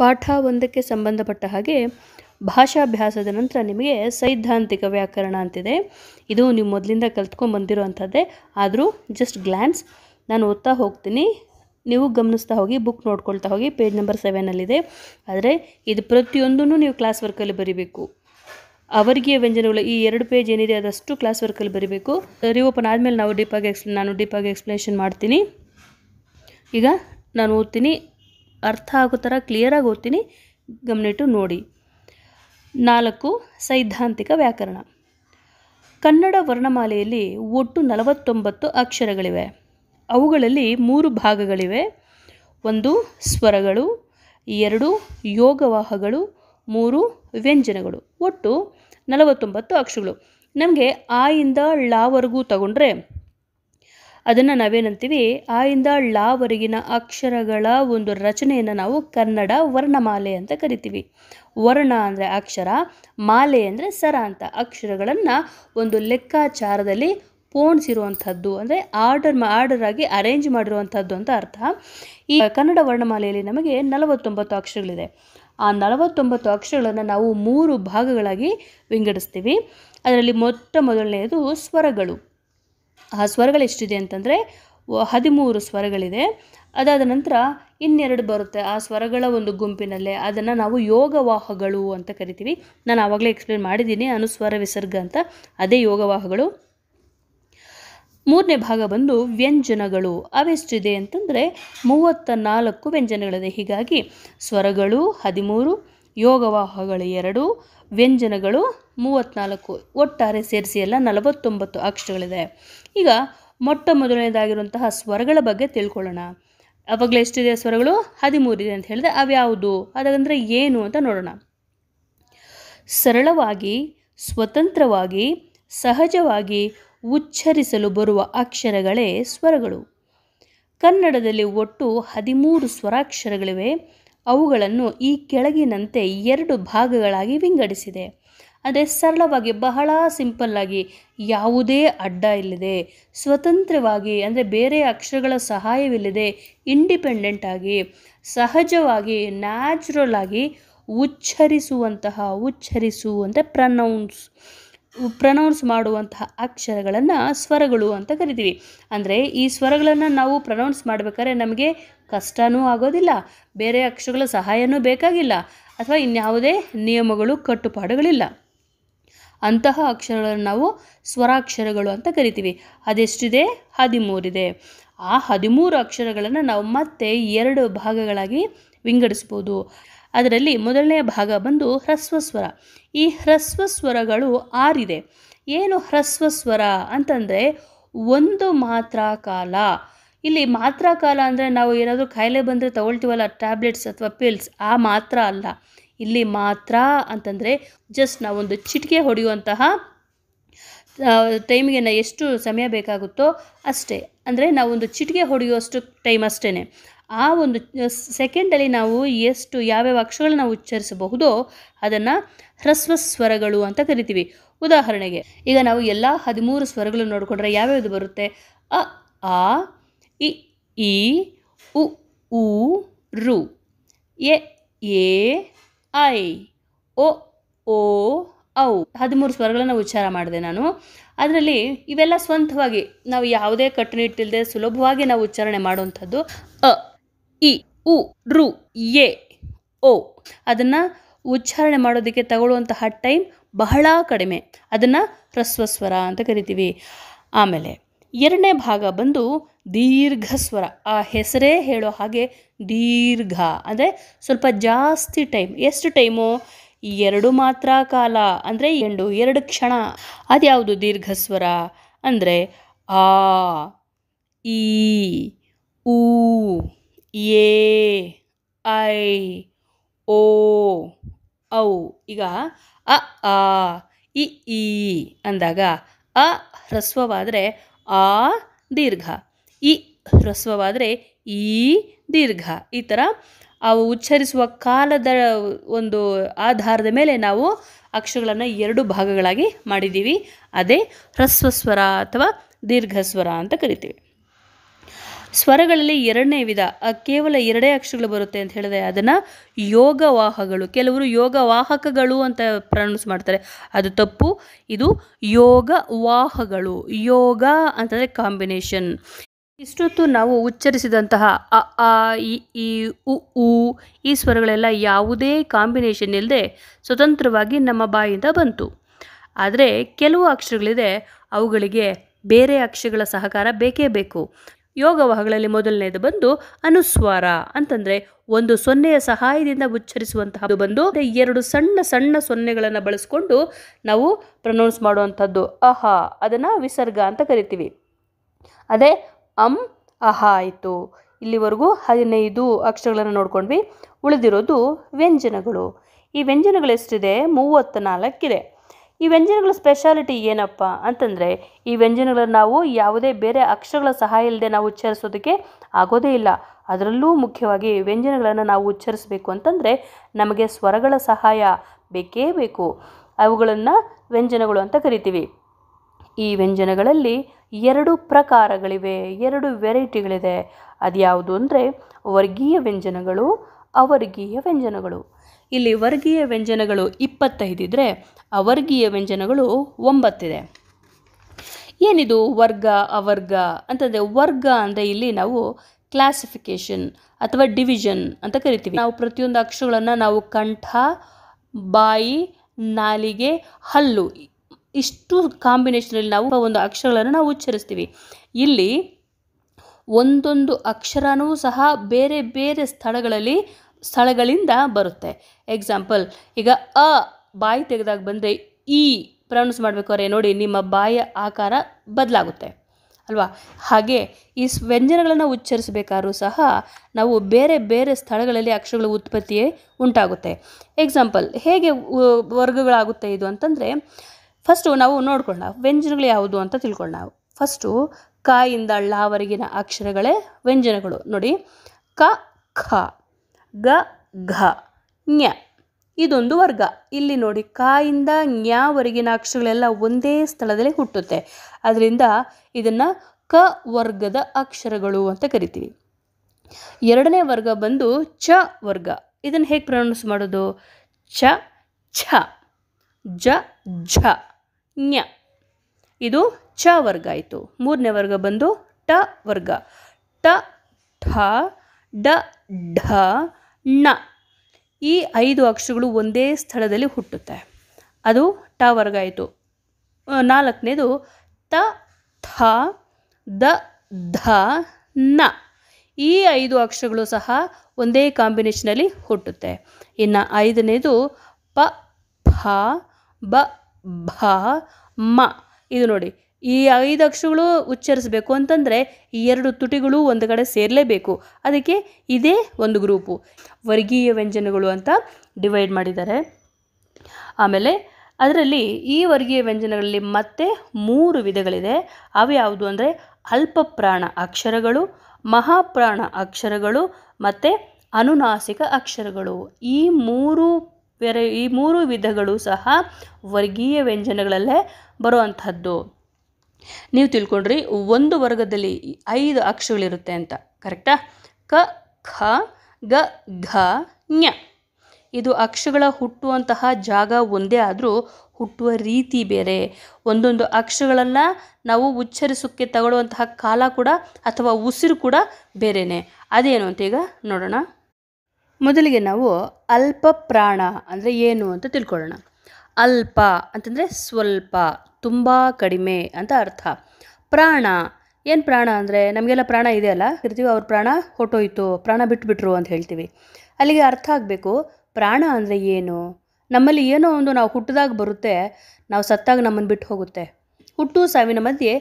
ಪಾಠ ಒಂದಕ್ಕೆ ಸಂಬಂಧಪಟ್ಟ ಹಾಗೆ ಭಾಷಾಭ್ಯಾಸದ ನಂತರ ನಿಮಗೆ ಸೈದ್ಧಾಂತಿಕ ವ್ಯಾಕರಣ ಅಂತಿದೆ ಇದು ನೀವು ಮೊದಲಿಂದ ಕಲ್ತ್ಕೊಂಡು ಅಂಥದ್ದೇ ಆದರೂ ಜಸ್ಟ್ ಗ್ಲ್ಯಾನ್ಸ್ ನಾನು ಓದ್ತಾ ಹೋಗ್ತೀನಿ ನೀವು ಗಮನಿಸ್ತಾ ಹೋಗಿ ಬುಕ್ ನೋಡ್ಕೊಳ್ತಾ ಹೋಗಿ ಪೇಜ್ ನಂಬರ್ ಸೆವೆನಲ್ಲಿದೆ ಆದರೆ ಇದು ಪ್ರತಿಯೊಂದೂ ನೀವು ಕ್ಲಾಸ್ ವರ್ಕಲ್ಲಿ ಬರೀಬೇಕು ಅವರಿಗೆ ವ್ಯಂಜನಗಳು ಈ ಎರಡು ಪೇಜ್ ಏನಿದೆ ಅದಷ್ಟು ಕ್ಲಾಸ್ ವರ್ಕಲ್ಲಿ ಬರೀಬೇಕು ಓಪನ್ ಆದಮೇಲೆ ನಾವು ಡೀಪಾಗಿ ಎಕ್ಸ್ ನಾನು ಡೀಪಾಗಿ ಎಕ್ಸ್ಪ್ಲೇಷನ್ ಮಾಡ್ತೀನಿ ಈಗ ನಾನು ಓದ್ತೀನಿ ಅರ್ಥ ಆಗೋ ಥರ ಕ್ಲಿಯರಾಗಿ ಓದ್ತೀನಿ ಗಮನಿಟ್ಟು ನೋಡಿ ನಾಲ್ಕು ಸೈದ್ಧಾಂತಿಕ ವ್ಯಾಕರಣ ಕನ್ನಡ ವರ್ಣಮಾಲೆಯಲ್ಲಿ ಒಟ್ಟು ನಲವತ್ತೊಂಬತ್ತು ಅಕ್ಷರಗಳಿವೆ ಅವುಗಳಲ್ಲಿ ಮೂರು ಭಾಗಗಳಿವೆ ಒಂದು ಸ್ವರಗಳು ಎರಡು ಯೋಗವಾಹಗಳು ಮೂರು ವ್ಯಂಜನಗಳು ಒಟ್ಟು ನಲವತ್ತೊಂಬತ್ತು ಅಕ್ಷರಗಳು ನಮಗೆ ಆಯಿಂದ ಇಂದ ಳವರೆಗೂ ತಗೊಂಡ್ರೆ ಅದನ್ನು ನಾವೇನಂತೀವಿ ಆಯಿಂದ ಇಂದ ಅಕ್ಷರಗಳ ಒಂದು ರಚನೆಯನ್ನು ನಾವು ಕನ್ನಡ ವರ್ಣಮಾಲೆ ಅಂತ ಕರಿತೀವಿ ವರ್ಣ ಅಂದರೆ ಅಕ್ಷರ ಮಾಲೆ ಅಂದರೆ ಸರ ಅಂತ ಅಕ್ಷರಗಳನ್ನು ಒಂದು ಲೆಕ್ಕಾಚಾರದಲ್ಲಿ ಪೋಣಿಸಿರುವಂಥದ್ದು ಅಂದರೆ ಆರ್ಡರ್ ಆರ್ಡರ್ ಆಗಿ ಅರೇಂಜ್ ಮಾಡಿರುವಂಥದ್ದು ಅಂತ ಅರ್ಥ ಈ ಕನ್ನಡ ವರ್ಣಮಾಲೆಯಲ್ಲಿ ನಮಗೆ ನಲವತ್ತೊಂಬತ್ತು ಅಕ್ಷರಗಳಿದೆ ಆ ನಲವತ್ತೊಂಬತ್ತು ಅಕ್ಷರಗಳನ್ನು ನಾವು ಮೂರು ಭಾಗಗಳಾಗಿ ವಿಂಗಡಿಸ್ತೀವಿ ಅದರಲ್ಲಿ ಮೊಟ್ಟ ಮೊದಲನೆಯದು ಸ್ವರಗಳು ಆ ಸ್ವರಗಳೆಷ್ಟಿದೆ ಅಂತಂದರೆ ಹದಿಮೂರು ಸ್ವರಗಳಿದೆ ಅದಾದ ನಂತರ ಇನ್ನೆರಡು ಬರುತ್ತೆ ಆ ಸ್ವರಗಳ ಒಂದು ಗುಂಪಿನಲ್ಲೇ ಅದನ್ನು ನಾವು ಯೋಗವಾಹಗಳು ಅಂತ ಕರಿತೀವಿ ನಾನು ಆವಾಗಲೇ ಎಕ್ಸ್ಪ್ಲೇನ್ ಮಾಡಿದ್ದೀನಿ ಅನುಸ್ವರ ವಿಸರ್ಗ ಅಂತ ಅದೇ ಯೋಗವಾಹಗಳು ಮೂರನೇ ಭಾಗ ಬಂದು ವ್ಯಂಜನಗಳು ಅವೆಷ್ಟಿದೆ ಅಂತಂದರೆ ಮೂವತ್ತ ನಾಲ್ಕು ವ್ಯಂಜನಗಳಿದೆ ಹೀಗಾಗಿ ಸ್ವರಗಳು ಹದಿಮೂರು ಯೋಗವಾಹಗಳು ಎರಡು ವ್ಯಂಜನಗಳು ಮೂವತ್ತ್ನಾಲ್ಕು ಒಟ್ಟಾರೆ ಸೇರಿಸಿ ಎಲ್ಲ ನಲವತ್ತೊಂಬತ್ತು ಅಕ್ಷರಗಳಿದೆ ಈಗ ಮೊಟ್ಟ ಮೊದಲನೇದಾಗಿರುವಂತಹ ಸ್ವರಗಳ ಬಗ್ಗೆ ತಿಳ್ಕೊಳ್ಳೋಣ ಅವಾಗಲೇ ಎಷ್ಟಿದೆ ಸ್ವರಗಳು ಹದಿಮೂರಿದೆ ಅಂತ ಹೇಳಿದೆ ಅವ್ಯಾವುದು ಅದಂದರೆ ಏನು ಅಂತ ನೋಡೋಣ ಸರಳವಾಗಿ ಸ್ವತಂತ್ರವಾಗಿ ಸಹಜವಾಗಿ ಉಚ್ಚರಿಸಲು ಬರುವ ಅಕ್ಷರಗಳೇ ಸ್ವರಗಳು ಕನ್ನಡದಲ್ಲಿ ಒಟ್ಟು ಹದಿಮೂರು ಸ್ವರಾಕ್ಷರಗಳಿವೆ ಅವುಗಳನ್ನು ಈ ಕೆಳಗಿನಂತೆ ಎರಡು ಭಾಗಗಳಾಗಿ ವಿಂಗಡಿಸಿದೆ ಅದೇ ಸರಳವಾಗಿ ಬಹಳ ಸಿಂಪಲ್ಲಾಗಿ ಯಾವುದೇ ಅಡ್ಡ ಇಲ್ಲದೆ ಸ್ವತಂತ್ರವಾಗಿ ಅಂದರೆ ಬೇರೆ ಅಕ್ಷರಗಳ ಸಹಾಯವಿಲ್ಲದೆ ಇಂಡಿಪೆಂಡೆಂಟಾಗಿ ಸಹಜವಾಗಿ ನ್ಯಾಚುರಲ್ ಆಗಿ ಉಚ್ಚರಿಸುವಂತಹ ಉಚ್ಚರಿಸು ಅಂದರೆ ಪ್ರನೌನ್ಸ್ ಪ್ರನೌನ್ಸ್ ಮಾಡುವಂತಹ ಅಕ್ಷರಗಳನ್ನು ಸ್ವರಗಳು ಅಂತ ಕರಿತೀವಿ ಅಂದರೆ ಈ ಸ್ವರಗಳನ್ನು ನಾವು ಪ್ರನೌನ್ಸ್ ಮಾಡಬೇಕಾದ್ರೆ ನಮಗೆ ಕಷ್ಟವೂ ಆಗೋದಿಲ್ಲ ಬೇರೆ ಅಕ್ಷರಗಳ ಸಹಾಯನೂ ಬೇಕಾಗಿಲ್ಲ ಅಥವಾ ಇನ್ಯಾವುದೇ ನಿಯಮಗಳು ಕಟ್ಟುಪಾಡುಗಳಿಲ್ಲ ಅಂತಹ ಅಕ್ಷರಗಳನ್ನು ನಾವು ಸ್ವರಾಕ್ಷರಗಳು ಅಂತ ಕರಿತೀವಿ ಅದೆಷ್ಟಿದೆ ಹದಿಮೂರಿದೆ ಆ ಹದಿಮೂರು ಅಕ್ಷರಗಳನ್ನು ನಾವು ಮತ್ತೆ ಎರಡು ಭಾಗಗಳಾಗಿ ವಿಂಗಡಿಸ್ಬೋದು ಅದರಲ್ಲಿ ಮೊದಲನೇ ಭಾಗ ಬಂದು ಹ್ರಸ್ವಸ್ವರ ಈ ಸ್ವರಗಳು ಆರಿದೆ ಏನು ಹ್ರಸ್ವಸ್ವರ ಅಂತಂದರೆ ಒಂದು ಮಾತ್ರ ಕಾಲ ಇಲ್ಲಿ ಮಾತ್ರ ಕಾಲ ಅಂದರೆ ನಾವು ಏನಾದರೂ ಕಾಯಿಲೆ ಬಂದರೆ ತಗೊಳ್ತೀವಲ್ಲ ಟ್ಯಾಬ್ಲೆಟ್ಸ್ ಅಥವಾ ಪಿಲ್ಸ್ ಆ ಮಾತ್ರ ಅಲ್ಲ ಇಲ್ಲಿ ಮಾತ್ರ ಅಂತಂದರೆ ಜಸ್ಟ್ ನಾವೊಂದು ಚಿಟಿಕೆ ಹೊಡೆಯುವಂತಹ ಟೈಮಿಗೆ ಎಷ್ಟು ಸಮಯ ಬೇಕಾಗುತ್ತೋ ಅಷ್ಟೇ ಅಂದರೆ ನಾವೊಂದು ಚಿಟಿಕೆ ಹೊಡೆಯುವಷ್ಟು ಟೈಮ್ ಅಷ್ಟೇ ಆ ಒಂದು ಸೆಕೆಂಡಲ್ಲಿ ನಾವು ಎಷ್ಟು ಯಾವ್ಯಾವ ಅಕ್ಷರಗಳನ್ನ ನಾವು ಉಚ್ಚರಿಸಬಹುದೋ ಅದನ್ನು ಹ್ರಸ್ವ ಸ್ವರಗಳು ಅಂತ ಕರಿತೀವಿ ಉದಾಹರಣೆಗೆ ಈಗ ನಾವು ಎಲ್ಲ ಹದಿಮೂರು ಸ್ವರಗಳನ್ನು ನೋಡಿಕೊಂಡ್ರೆ ಯಾವ್ಯಾವುದು ಬರುತ್ತೆ ಅ ಆ ಇ ಈ ಉ ಊ ರು ಎ ಎ ಐ ಒ ಓ ಔ ಹದಿಮೂರು ಸ್ವರಗಳನ್ನು ಉಚ್ಚಾರ ಮಾಡಿದೆ ನಾನು ಅದರಲ್ಲಿ ಇವೆಲ್ಲ ಸ್ವಂತವಾಗಿ ನಾವು ಯಾವುದೇ ಕಟ್ಟುನಿಟ್ಟಿಲ್ಲದೆ ಸುಲಭವಾಗಿ ನಾವು ಉಚ್ಚಾರಣೆ ಮಾಡುವಂಥದ್ದು ಅ ಇ ಉ ರು ಎ ಓ ಅದನ್ನು ಉಚ್ಚಾರಣೆ ಮಾಡೋದಕ್ಕೆ ತಗೊಳ್ಳುವಂತಹ ಟೈಮ್ ಬಹಳ ಕಡಿಮೆ ಅದನ್ನು ಹ್ರಸ್ವಸ್ವರ ಅಂತ ಕರಿತೀವಿ ಆಮೇಲೆ ಎರಡನೇ ಭಾಗ ಬಂದು ದೀರ್ಘ ಸ್ವರ ಆ ಹೆಸರೇ ಹೇಳೋ ಹಾಗೆ ದೀರ್ಘ ಅಂದರೆ ಸ್ವಲ್ಪ ಜಾಸ್ತಿ ಟೈಮ್ ಎಷ್ಟು ಟೈಮು ಎರಡು ಮಾತ್ರ ಕಾಲ ಅಂದರೆ ಎಂಡು ಎರಡು ಕ್ಷಣ ಅದ್ಯಾವುದು ದೀರ್ಘ ಸ್ವರ ಅಂದರೆ ಆ ಈ ಊ ಎ ಐ ಓ ಔ ಈಗ ಅ ಆ ಇ ಈ ಅಂದಾಗ ಅ ಹ್ರಸ್ವವಾದರೆ ಆ ದೀರ್ಘ ಇ ಹ್ರಸ್ವವಾದರೆ ಈ ದೀರ್ಘ ಈ ಥರ ಅವು ಉಚ್ಚರಿಸುವ ಕಾಲದ ಒಂದು ಆಧಾರದ ಮೇಲೆ ನಾವು ಅಕ್ಷರಗಳನ್ನು ಎರಡು ಭಾಗಗಳಾಗಿ ಮಾಡಿದ್ದೀವಿ ಅದೇ ಹ್ರಸ್ವಸ್ವರ ಅಥವಾ ದೀರ್ಘಸ್ವರ ಅಂತ ಕರಿತೀವಿ ಸ್ವರಗಳಲ್ಲಿ ಎರಡನೇ ವಿಧ ಕೇವಲ ಎರಡೇ ಅಕ್ಷರಗಳು ಬರುತ್ತೆ ಅಂತ ಹೇಳಿದ್ರೆ ಅದನ್ನು ಯೋಗವಾಹಗಳು ಕೆಲವರು ಯೋಗವಾಹಕಗಳು ಅಂತ ಪ್ರೊನೌನ್ಸ್ ಮಾಡ್ತಾರೆ ಅದು ತಪ್ಪು ಇದು ವಾಹಗಳು ಯೋಗ ಅಂತಂದರೆ ಕಾಂಬಿನೇಷನ್ ಇಷ್ಟೊತ್ತು ನಾವು ಉಚ್ಚರಿಸಿದಂತಹ ಅ ಆ ಇ ಉ ಉ ಈ ಸ್ವರಗಳೆಲ್ಲ ಯಾವುದೇ ಕಾಂಬಿನೇಷನ್ ಇಲ್ಲದೆ ಸ್ವತಂತ್ರವಾಗಿ ನಮ್ಮ ಬಾಯಿಂದ ಬಂತು ಆದರೆ ಕೆಲವು ಅಕ್ಷರಗಳಿದೆ ಅವುಗಳಿಗೆ ಬೇರೆ ಅಕ್ಷರಗಳ ಸಹಕಾರ ಬೇಕೇ ಬೇಕು ಯೋಗವಹಗಳಲ್ಲಿ ಮೊದಲನೇದು ಬಂದು ಅನುಸ್ವಾರ ಅಂತಂದ್ರೆ ಒಂದು ಸೊನ್ನೆಯ ಸಹಾಯದಿಂದ ಉಚ್ಚರಿಸುವಂತಹ ಬಂದು ಎರಡು ಸಣ್ಣ ಸಣ್ಣ ಸೊನ್ನೆಗಳನ್ನು ಬಳಸ್ಕೊಂಡು ನಾವು ಪ್ರೊನೌನ್ಸ್ ಮಾಡುವಂಥದ್ದು ಅಹ ಅದನ್ನು ವಿಸರ್ಗ ಅಂತ ಕರಿತೀವಿ ಅದೇ ಅಂ ಅಹ ಆಯಿತು ಇಲ್ಲಿವರೆಗೂ ಹದಿನೈದು ಅಕ್ಷರಗಳನ್ನು ನೋಡ್ಕೊಂಡ್ವಿ ಉಳಿದಿರೋದು ವ್ಯಂಜನಗಳು ಈ ವ್ಯಂಜನಗಳು ಎಷ್ಟಿದೆ ಮೂವತ್ತ ನಾಲ್ಕಿದೆ ಈ ವ್ಯಂಜನಗಳ ಸ್ಪೆಷಾಲಿಟಿ ಏನಪ್ಪ ಅಂತಂದರೆ ಈ ವ್ಯಂಜನಗಳನ್ನು ನಾವು ಯಾವುದೇ ಬೇರೆ ಅಕ್ಷರಗಳ ಸಹಾಯ ಇಲ್ಲದೆ ನಾವು ಉಚ್ಚರಿಸೋದಕ್ಕೆ ಆಗೋದೇ ಇಲ್ಲ ಅದರಲ್ಲೂ ಮುಖ್ಯವಾಗಿ ವ್ಯಂಜನಗಳನ್ನು ನಾವು ಉಚ್ಚರಿಸಬೇಕು ಅಂತಂದರೆ ನಮಗೆ ಸ್ವರಗಳ ಸಹಾಯ ಬೇಕೇ ಬೇಕು ಅವುಗಳನ್ನು ವ್ಯಂಜನಗಳು ಅಂತ ಕರಿತೀವಿ ಈ ವ್ಯಂಜನಗಳಲ್ಲಿ ಎರಡು ಪ್ರಕಾರಗಳಿವೆ ಎರಡು ವೆರೈಟಿಗಳಿದೆ ಯಾವುದು ಅಂದರೆ ವರ್ಗೀಯ ವ್ಯಂಜನಗಳು ಅವರ್ಗೀಯ ವ್ಯಂಜನಗಳು ಇಲ್ಲಿ ವರ್ಗೀಯ ವ್ಯಂಜನಗಳು ಇಪ್ಪತ್ತೈದಿದ್ರೆ ಅವರ್ಗೀಯ ವ್ಯಂಜನಗಳು ಒಂಬತ್ತಿದೆ ಏನಿದು ವರ್ಗ ಅವರ್ಗ ಅಂತಂದರೆ ವರ್ಗ ಅಂದರೆ ಇಲ್ಲಿ ನಾವು ಕ್ಲಾಸಿಫಿಕೇಶನ್ ಅಥವಾ ಡಿವಿಷನ್ ಅಂತ ಕರಿತೀವಿ ನಾವು ಪ್ರತಿಯೊಂದು ಅಕ್ಷರಗಳನ್ನು ನಾವು ಕಂಠ ಬಾಯಿ ನಾಲಿಗೆ ಹಲ್ಲು ಇಷ್ಟು ಕಾಂಬಿನೇಷನಲ್ಲಿ ನಾವು ಒಂದು ಅಕ್ಷರಗಳನ್ನು ನಾವು ಉಚ್ಚರಿಸ್ತೀವಿ ಇಲ್ಲಿ ಒಂದೊಂದು ಅಕ್ಷರವೂ ಸಹ ಬೇರೆ ಬೇರೆ ಸ್ಥಳಗಳಲ್ಲಿ ಸ್ಥಳಗಳಿಂದ ಬರುತ್ತೆ ಎಕ್ಸಾಂಪಲ್ ಈಗ ಅ ಬಾಯಿ ತೆಗೆದಾಗ ಬಂದರೆ ಈ ಮಾಡಬೇಕು ಮಾಡ್ಬೇಕಾದ್ರೆ ನೋಡಿ ನಿಮ್ಮ ಬಾಯಿಯ ಆಕಾರ ಬದಲಾಗುತ್ತೆ ಅಲ್ವಾ ಹಾಗೆ ಈ ವ್ಯಂಜನಗಳನ್ನು ಉಚ್ಚರಿಸಬೇಕಾದ್ರೂ ಸಹ ನಾವು ಬೇರೆ ಬೇರೆ ಸ್ಥಳಗಳಲ್ಲಿ ಅಕ್ಷರಗಳ ಉತ್ಪತ್ತಿಯೇ ಉಂಟಾಗುತ್ತೆ ಎಕ್ಸಾಂಪಲ್ ಹೇಗೆ ವರ್ಗಗಳಾಗುತ್ತೆ ಇದು ಅಂತಂದರೆ ಫಸ್ಟು ನಾವು ನೋಡ್ಕೊಳ್ಳೋಣ ವ್ಯಂಜನಗಳು ಯಾವುದು ಅಂತ ತಿಳ್ಕೊಳ್ಳೋಣ ಫಸ್ಟು ಕಾಯಿಂದ ಳವರೆಗಿನ ಅಕ್ಷರಗಳೇ ವ್ಯಂಜನಗಳು ನೋಡಿ ಕ ಖ ಗ ಘ ಞ ಇದೊಂದು ವರ್ಗ ಇಲ್ಲಿ ನೋಡಿ ಕಾಯಿಂದ ನ್ಯಾವರೆಗಿನ ಅಕ್ಷರಗಳೆಲ್ಲ ಒಂದೇ ಸ್ಥಳದಲ್ಲಿ ಹುಟ್ಟುತ್ತೆ ಅದರಿಂದ ಇದನ್ನು ಕ ವರ್ಗದ ಅಕ್ಷರಗಳು ಅಂತ ಕರಿತೀವಿ ಎರಡನೇ ವರ್ಗ ಬಂದು ಚ ವರ್ಗ ಇದನ್ನು ಹೇಗೆ ಪ್ರೊನೌನ್ಸ್ ಮಾಡೋದು ಚ ಛ ಜ ಝ ಞ ಇದು ಚ ವರ್ಗ ಆಯಿತು ಮೂರನೇ ವರ್ಗ ಬಂದು ಟ ವರ್ಗ ಟ ಠ ಡ ಢ ಣ ಈ ಐದು ಅಕ್ಷರಗಳು ಒಂದೇ ಸ್ಥಳದಲ್ಲಿ ಹುಟ್ಟುತ್ತೆ ಅದು ಟ ವರ್ಗಾಯಿತು ನಾಲ್ಕನೇದು ತ ಥ ದ ಧ ನ ಈ ಐದು ಅಕ್ಷರಗಳು ಸಹ ಒಂದೇ ಕಾಂಬಿನೇಷನಲ್ಲಿ ಹುಟ್ಟುತ್ತೆ ಇನ್ನು ಐದನೇದು ಪ ಫ ಬ ಭ ಮ ಇದು ನೋಡಿ ಈ ಐದು ಅಕ್ಷರಗಳು ಉಚ್ಚರಿಸಬೇಕು ಅಂತಂದರೆ ಈ ಎರಡು ತುಟಿಗಳು ಒಂದು ಕಡೆ ಸೇರಲೇಬೇಕು ಅದಕ್ಕೆ ಇದೇ ಒಂದು ಗ್ರೂಪು ವರ್ಗೀಯ ವ್ಯಂಜನಗಳು ಅಂತ ಡಿವೈಡ್ ಮಾಡಿದ್ದಾರೆ ಆಮೇಲೆ ಅದರಲ್ಲಿ ಈ ವರ್ಗೀಯ ವ್ಯಂಜನಗಳಲ್ಲಿ ಮತ್ತೆ ಮೂರು ವಿಧಗಳಿದೆ ಯಾವುದು ಅಂದರೆ ಅಲ್ಪಪ್ರಾಣ ಅಕ್ಷರಗಳು ಮಹಾಪ್ರಾಣ ಅಕ್ಷರಗಳು ಮತ್ತು ಅನುನಾಸಿಕ ಅಕ್ಷರಗಳು ಈ ಮೂರು ಈ ಮೂರು ವಿಧಗಳು ಸಹ ವರ್ಗೀಯ ವ್ಯಂಜನಗಳಲ್ಲೇ ಬರುವಂಥದ್ದು ನೀವು ತಿಳ್ಕೊಂಡ್ರಿ ಒಂದು ವರ್ಗದಲ್ಲಿ ಐದು ಅಕ್ಷರಗಳಿರುತ್ತೆ ಅಂತ ಕರೆಕ್ಟಾ ಕ ಖ ಗ ಘ ಞ ಇದು ಅಕ್ಷಗಳ ಹುಟ್ಟುವಂತಹ ಜಾಗ ಒಂದೇ ಆದರೂ ಹುಟ್ಟುವ ರೀತಿ ಬೇರೆ ಒಂದೊಂದು ಅಕ್ಷಗಳನ್ನು ನಾವು ಉಚ್ಚರಿಸೋಕ್ಕೆ ತಗೊಳ್ಳುವಂತಹ ಕಾಲ ಕೂಡ ಅಥವಾ ಉಸಿರು ಕೂಡ ಬೇರೆಯೇ ಅದೇನು ಅಂತ ಈಗ ನೋಡೋಣ ಮೊದಲಿಗೆ ನಾವು ಅಲ್ಪ ಪ್ರಾಣ ಅಂದರೆ ಏನು ಅಂತ ತಿಳ್ಕೊಳ್ಳೋಣ ಅಲ್ಪ ಅಂತಂದರೆ ಸ್ವಲ್ಪ ತುಂಬ ಕಡಿಮೆ ಅಂತ ಅರ್ಥ ಪ್ರಾಣ ಏನು ಪ್ರಾಣ ಅಂದರೆ ನಮಗೆಲ್ಲ ಪ್ರಾಣ ಇದೆ ಅಲ್ಲ ಇರ್ತೀವಿ ಅವ್ರ ಪ್ರಾಣ ಹೊಟ್ಟೋಯ್ತು ಪ್ರಾಣ ಬಿಟ್ಟುಬಿಟ್ರು ಅಂತ ಹೇಳ್ತೀವಿ ಅಲ್ಲಿಗೆ ಅರ್ಥ ಆಗಬೇಕು ಪ್ರಾಣ ಅಂದರೆ ಏನು ನಮ್ಮಲ್ಲಿ ಏನೋ ಒಂದು ನಾವು ಹುಟ್ಟಿದಾಗ ಬರುತ್ತೆ ನಾವು ಸತ್ತಾಗ ನಮ್ಮನ್ನು ಬಿಟ್ಟು ಹೋಗುತ್ತೆ ಹುಟ್ಟು ಸಾವಿನ ಮಧ್ಯೆ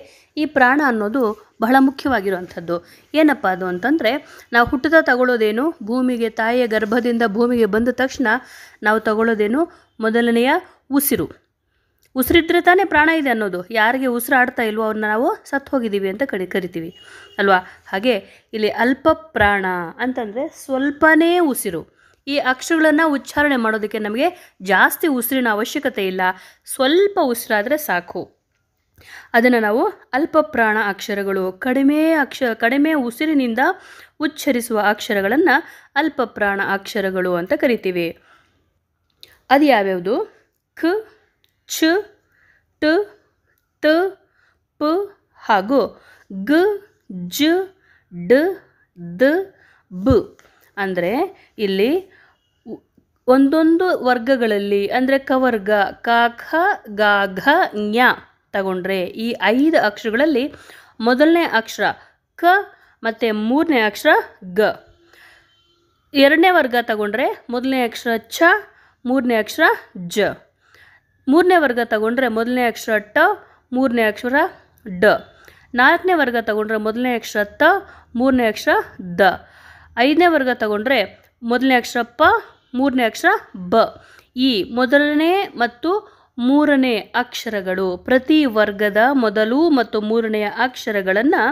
ಈ ಪ್ರಾಣ ಅನ್ನೋದು ಬಹಳ ಮುಖ್ಯವಾಗಿರುವಂಥದ್ದು ಏನಪ್ಪ ಅದು ಅಂತಂದರೆ ನಾವು ಹುಟ್ಟದ ತಗೊಳ್ಳೋದೇನು ಭೂಮಿಗೆ ತಾಯಿಯ ಗರ್ಭದಿಂದ ಭೂಮಿಗೆ ಬಂದ ತಕ್ಷಣ ನಾವು ತಗೊಳ್ಳೋದೇನು ಮೊದಲನೆಯ ಉಸಿರು ಉಸಿರಿದ್ರೆ ತಾನೇ ಪ್ರಾಣ ಇದೆ ಅನ್ನೋದು ಯಾರಿಗೆ ಉಸಿರಾಡ್ತಾ ಇಲ್ವೋ ಅವ್ರನ್ನ ನಾವು ಸತ್ತು ಹೋಗಿದ್ದೀವಿ ಅಂತ ಕರಿ ಕರಿತೀವಿ ಅಲ್ವಾ ಹಾಗೆ ಇಲ್ಲಿ ಅಲ್ಪ ಪ್ರಾಣ ಅಂತಂದರೆ ಸ್ವಲ್ಪನೇ ಉಸಿರು ಈ ಅಕ್ಷರಗಳನ್ನು ಉಚ್ಚಾರಣೆ ಮಾಡೋದಕ್ಕೆ ನಮಗೆ ಜಾಸ್ತಿ ಉಸಿರಿನ ಅವಶ್ಯಕತೆ ಇಲ್ಲ ಸ್ವಲ್ಪ ಉಸಿರಾದರೆ ಸಾಕು ಅದನ್ನು ನಾವು ಅಲ್ಪ ಪ್ರಾಣ ಅಕ್ಷರಗಳು ಕಡಿಮೆ ಅಕ್ಷ ಕಡಿಮೆ ಉಸಿರಿನಿಂದ ಉಚ್ಚರಿಸುವ ಅಕ್ಷರಗಳನ್ನು ಅಲ್ಪ ಪ್ರಾಣ ಅಕ್ಷರಗಳು ಅಂತ ಕರಿತೀವಿ ಅದು ಯಾವ್ಯಾವುದು ಖ ಛ ಟ ತ ಪ ಹಾಗೂ ಗ ಜ ಡ ದ ಬ ಅಂದರೆ ಇಲ್ಲಿ ಒಂದೊಂದು ವರ್ಗಗಳಲ್ಲಿ ಅಂದರೆ ಕವರ್ಗ ಕ ಖ ಗ ಘ ಞ ತಗೊಂಡ್ರೆ ಈ ಐದು ಅಕ್ಷರಗಳಲ್ಲಿ ಮೊದಲನೇ ಅಕ್ಷರ ಕ ಮತ್ತು ಮೂರನೇ ಅಕ್ಷರ ಗ ಎರಡನೇ ವರ್ಗ ತಗೊಂಡ್ರೆ ಮೊದಲನೇ ಅಕ್ಷರ ಛ ಮೂರನೇ ಅಕ್ಷರ ಜ ಮೂರನೇ ವರ್ಗ ತಗೊಂಡ್ರೆ ಮೊದಲನೇ ಅಕ್ಷರ ಟ ಮೂರನೇ ಅಕ್ಷರ ಡ ನಾಲ್ಕನೇ ವರ್ಗ ತಗೊಂಡ್ರೆ ಮೊದಲನೇ ಅಕ್ಷರ ತ ಮೂರನೇ ಅಕ್ಷರ ದ ಐದನೇ ವರ್ಗ ತಗೊಂಡ್ರೆ ಮೊದಲನೇ ಅಕ್ಷರ ಪ ಮೂರನೇ ಅಕ್ಷರ ಬ ಈ ಮೊದಲನೇ ಮತ್ತು ಮೂರನೇ ಅಕ್ಷರಗಳು ಪ್ರತಿ ವರ್ಗದ ಮೊದಲು ಮತ್ತು ಮೂರನೆಯ ಅಕ್ಷರಗಳನ್ನು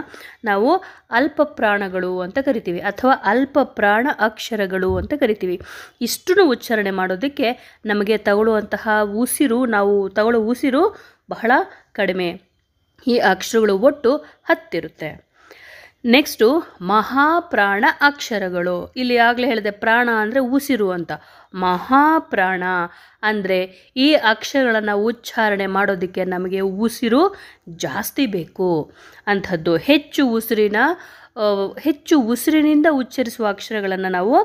ನಾವು ಅಲ್ಪ ಪ್ರಾಣಗಳು ಅಂತ ಕರಿತೀವಿ ಅಥವಾ ಅಲ್ಪ ಪ್ರಾಣ ಅಕ್ಷರಗಳು ಅಂತ ಕರಿತೀವಿ ಇಷ್ಟನ್ನು ಉಚ್ಚಾರಣೆ ಮಾಡೋದಕ್ಕೆ ನಮಗೆ ತಗೊಳ್ಳುವಂತಹ ಉಸಿರು ನಾವು ತಗೊಳ್ಳೋ ಉಸಿರು ಬಹಳ ಕಡಿಮೆ ಈ ಅಕ್ಷರಗಳು ಒಟ್ಟು ಹತ್ತಿರುತ್ತೆ ನೆಕ್ಸ್ಟು ಮಹಾಪ್ರಾಣ ಅಕ್ಷರಗಳು ಇಲ್ಲಿ ಆಗಲೇ ಹೇಳಿದೆ ಪ್ರಾಣ ಅಂದರೆ ಉಸಿರು ಅಂತ ಮಹಾಪ್ರಾಣ ಅಂದರೆ ಈ ಅಕ್ಷರಗಳನ್ನು ಉಚ್ಚಾರಣೆ ಮಾಡೋದಕ್ಕೆ ನಮಗೆ ಉಸಿರು ಜಾಸ್ತಿ ಬೇಕು ಅಂಥದ್ದು ಹೆಚ್ಚು ಉಸಿರಿನ ಹೆಚ್ಚು ಉಸಿರಿನಿಂದ ಉಚ್ಚರಿಸುವ ಅಕ್ಷರಗಳನ್ನು ನಾವು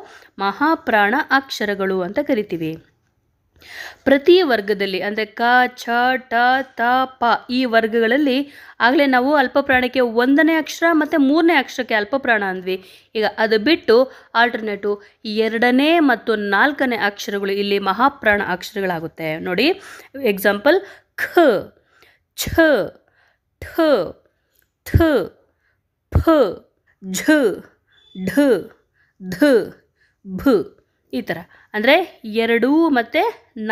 ಮಹಾಪ್ರಾಣ ಅಕ್ಷರಗಳು ಅಂತ ಕರಿತೀವಿ ಪ್ರತಿ ವರ್ಗದಲ್ಲಿ ಅಂದರೆ ಕ ಛ ಟ ತ ಪ ಈ ವರ್ಗಗಳಲ್ಲಿ ಆಗಲೇ ನಾವು ಅಲ್ಪ ಪ್ರಾಣಕ್ಕೆ ಒಂದನೇ ಅಕ್ಷರ ಮತ್ತು ಮೂರನೇ ಅಕ್ಷರಕ್ಕೆ ಅಲ್ಪಪ್ರಾಣ ಅಂದ್ವಿ ಈಗ ಅದು ಬಿಟ್ಟು ಆಲ್ಟರ್ನೇಟು ಎರಡನೇ ಮತ್ತು ನಾಲ್ಕನೇ ಅಕ್ಷರಗಳು ಇಲ್ಲಿ ಮಹಾಪ್ರಾಣ ಅಕ್ಷರಗಳಾಗುತ್ತೆ ನೋಡಿ ಎಕ್ಸಾಂಪಲ್ ಖ ಛ ಠ ಥ ಫ ಝ ಢ ಧ ಭ ಈ ಥರ ಅಂದರೆ ಎರಡೂ ಮತ್ತು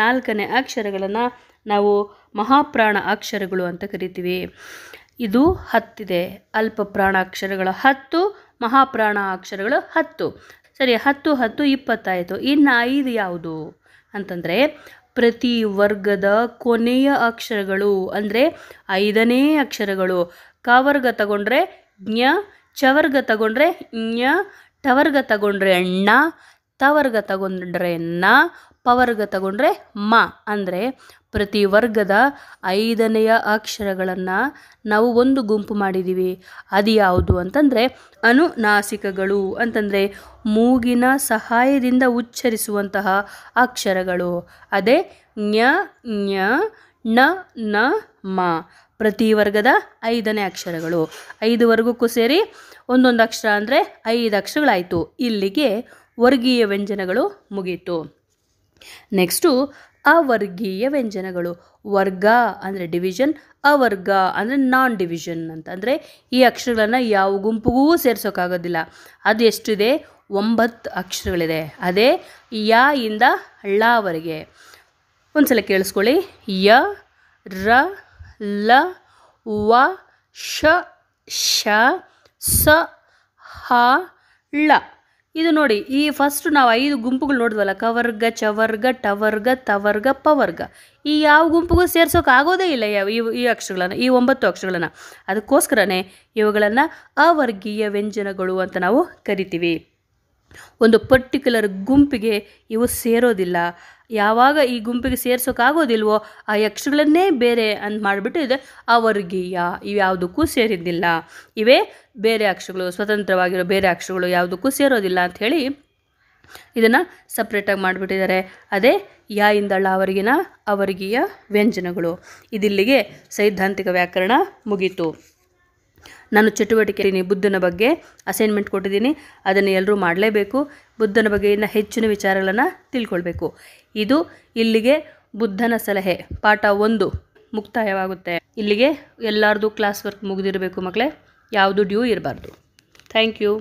ನಾಲ್ಕನೇ ಅಕ್ಷರಗಳನ್ನು ನಾವು ಮಹಾಪ್ರಾಣ ಅಕ್ಷರಗಳು ಅಂತ ಕರಿತೀವಿ ಇದು ಹತ್ತಿದೆ ಅಲ್ಪ ಅಕ್ಷರಗಳು ಹತ್ತು ಮಹಾಪ್ರಾಣ ಅಕ್ಷರಗಳು ಹತ್ತು ಸರಿ ಹತ್ತು ಹತ್ತು ಇಪ್ಪತ್ತಾಯಿತು ಇನ್ನು ಐದು ಯಾವುದು ಅಂತಂದರೆ ಪ್ರತಿ ವರ್ಗದ ಕೊನೆಯ ಅಕ್ಷರಗಳು ಅಂದರೆ ಐದನೇ ಅಕ್ಷರಗಳು ಕವರ್ಗ ತಗೊಂಡ್ರೆ ಜ್ಞ ಚವರ್ಗ ತಗೊಂಡ್ರೆ ಜ್ಞ ಟವರ್ಗ ತಗೊಂಡ್ರೆ ಅಣ್ಣ ತವರ್ಗ ತಗೊಂಡ್ರೆ ನ ಪವರ್ಗ ತಗೊಂಡ್ರೆ ಮ ಅಂದರೆ ಪ್ರತಿ ವರ್ಗದ ಐದನೆಯ ಅಕ್ಷರಗಳನ್ನು ನಾವು ಒಂದು ಗುಂಪು ಮಾಡಿದ್ದೀವಿ ಅದು ಯಾವುದು ಅಂತಂದರೆ ಅನುನಾಸಿಕಗಳು ಅಂತಂದರೆ ಮೂಗಿನ ಸಹಾಯದಿಂದ ಉಚ್ಚರಿಸುವಂತಹ ಅಕ್ಷರಗಳು ಅದೇ ಞ ಞ ಣ ನ ಮ ಪ್ರತಿ ವರ್ಗದ ಐದನೇ ಅಕ್ಷರಗಳು ಐದು ವರ್ಗಕ್ಕೂ ಸೇರಿ ಒಂದೊಂದು ಅಕ್ಷರ ಅಂದರೆ ಐದು ಅಕ್ಷರಗಳಾಯಿತು ಇಲ್ಲಿಗೆ ವರ್ಗೀಯ ವ್ಯಂಜನಗಳು ಮುಗೀತು ನೆಕ್ಸ್ಟು ಅವರ್ಗೀಯ ವ್ಯಂಜನಗಳು ವರ್ಗ ಅಂದರೆ ಡಿವಿಷನ್ ಅವರ್ಗ ಅಂದರೆ ನಾನ್ ಡಿವಿಷನ್ ಅಂದರೆ ಈ ಅಕ್ಷರಗಳನ್ನು ಯಾವ ಗುಂಪಿಗೂ ಸೇರ್ಸೋಕ್ಕಾಗೋದಿಲ್ಲ ಅದು ಎಷ್ಟಿದೆ ಒಂಬತ್ತು ಅಕ್ಷರಗಳಿದೆ ಅದೇ ಯ ಇಂದ ಳವರೆಗೆ ಸಲ ಕೇಳಿಸ್ಕೊಳ್ಳಿ ಯ ರ ಲ ವ ಶ ಶ ಸ ಹ ಳ ಇದು ನೋಡಿ ಈ ಫಸ್ಟ್ ನಾವು ಐದು ಗುಂಪುಗಳು ನೋಡಿದ್ವಲ್ಲ ಕವರ್ಗ ಚವರ್ಗ ಟವರ್ಗ ತವರ್ಗ ಪವರ್ಗ ಈ ಯಾವ ಗುಂಪುಗೂ ಸೇರ್ಸೋಕೆ ಆಗೋದೇ ಇಲ್ಲ ಯಾವ ಇವು ಈ ಅಕ್ಷರಗಳನ್ನು ಈ ಒಂಬತ್ತು ಅಕ್ಷರಗಳನ್ನು ಅದಕ್ಕೋಸ್ಕರನೇ ಇವುಗಳನ್ನು ಅವರ್ಗೀಯ ವ್ಯಂಜನಗಳು ಅಂತ ನಾವು ಕರಿತೀವಿ ಒಂದು ಪರ್ಟಿಕ್ಯುಲರ್ ಗುಂಪಿಗೆ ಇವು ಸೇರೋದಿಲ್ಲ ಯಾವಾಗ ಈ ಗುಂಪಿಗೆ ಸೇರ್ಸೋಕ್ಕಾಗೋದಿಲ್ವೋ ಆ ಯಕ್ಷಗಳನ್ನೇ ಬೇರೆ ಅಂತ ಮಾಡಿಬಿಟ್ಟು ಇದೆ ಅವರ್ಗೀಯ ಯಾವುದಕ್ಕೂ ಸೇರಿದ್ದಿಲ್ಲ ಇವೇ ಬೇರೆ ಅಕ್ಷರಗಳು ಸ್ವತಂತ್ರವಾಗಿರೋ ಬೇರೆ ಅಕ್ಷರಗಳು ಯಾವುದಕ್ಕೂ ಸೇರೋದಿಲ್ಲ ಅಂತ ಹೇಳಿ ಇದನ್ನು ಸಪ್ರೇಟಾಗಿ ಮಾಡಿಬಿಟ್ಟಿದ್ದಾರೆ ಅದೇ ಯಾ ಅವರಿಗಿನ ಅವರಿಗೆಯ ವ್ಯಂಜನಗಳು ಇದಿಲ್ಲಿಗೆ ಸೈದ್ಧಾಂತಿಕ ವ್ಯಾಕರಣ ಮುಗೀತು ನಾನು ಚಟುವಟಿಕೆ ಬುದ್ಧನ ಬಗ್ಗೆ ಅಸೈನ್ಮೆಂಟ್ ಕೊಟ್ಟಿದ್ದೀನಿ ಅದನ್ನು ಎಲ್ಲರೂ ಮಾಡಲೇಬೇಕು ಬುದ್ಧನ ಬಗ್ಗೆ ಇನ್ನು ಹೆಚ್ಚಿನ ವಿಚಾರಗಳನ್ನು ತಿಳ್ಕೊಳ್ಬೇಕು ಇದು ಇಲ್ಲಿಗೆ ಬುದ್ಧನ ಸಲಹೆ ಪಾಠ ಒಂದು ಮುಕ್ತಾಯವಾಗುತ್ತೆ ಇಲ್ಲಿಗೆ ಎಲ್ಲರದು ಕ್ಲಾಸ್ ವರ್ಕ್ ಮುಗಿದಿರಬೇಕು ಮಕ್ಕಳೇ ಯಾವುದು ಡ್ಯೂ ಇರಬಾರ್ದು ಥ್ಯಾಂಕ್ ಯು